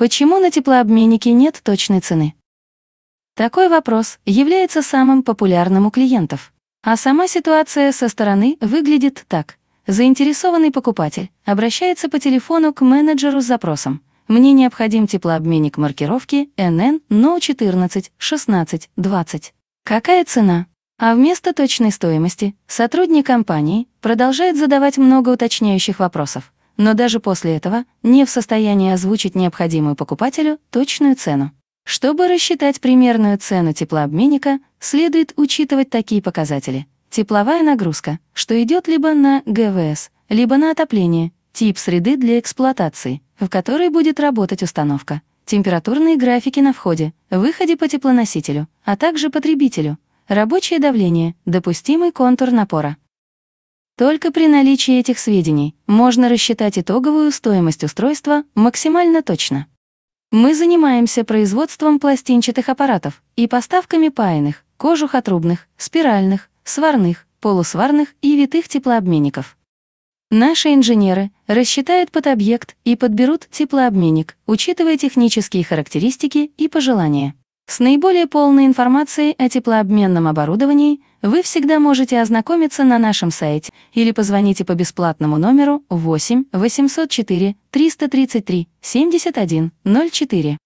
Почему на теплообменнике нет точной цены? Такой вопрос является самым популярным у клиентов. А сама ситуация со стороны выглядит так. Заинтересованный покупатель обращается по телефону к менеджеру с запросом. Мне необходим теплообменник маркировки NN 014 16 20. Какая цена? А вместо точной стоимости сотрудник компании продолжает задавать много уточняющих вопросов но даже после этого не в состоянии озвучить необходимую покупателю точную цену. Чтобы рассчитать примерную цену теплообменника, следует учитывать такие показатели. Тепловая нагрузка, что идет либо на ГВС, либо на отопление, тип среды для эксплуатации, в которой будет работать установка, температурные графики на входе, выходе по теплоносителю, а также потребителю, рабочее давление, допустимый контур напора. Только при наличии этих сведений можно рассчитать итоговую стоимость устройства максимально точно. Мы занимаемся производством пластинчатых аппаратов и поставками паяных, кожухотрубных, спиральных, сварных, полусварных и витых теплообменников. Наши инженеры рассчитают под объект и подберут теплообменник, учитывая технические характеристики и пожелания. С наиболее полной информацией о теплообменном оборудовании вы всегда можете ознакомиться на нашем сайте или позвоните по бесплатному номеру 8 804 333 7104.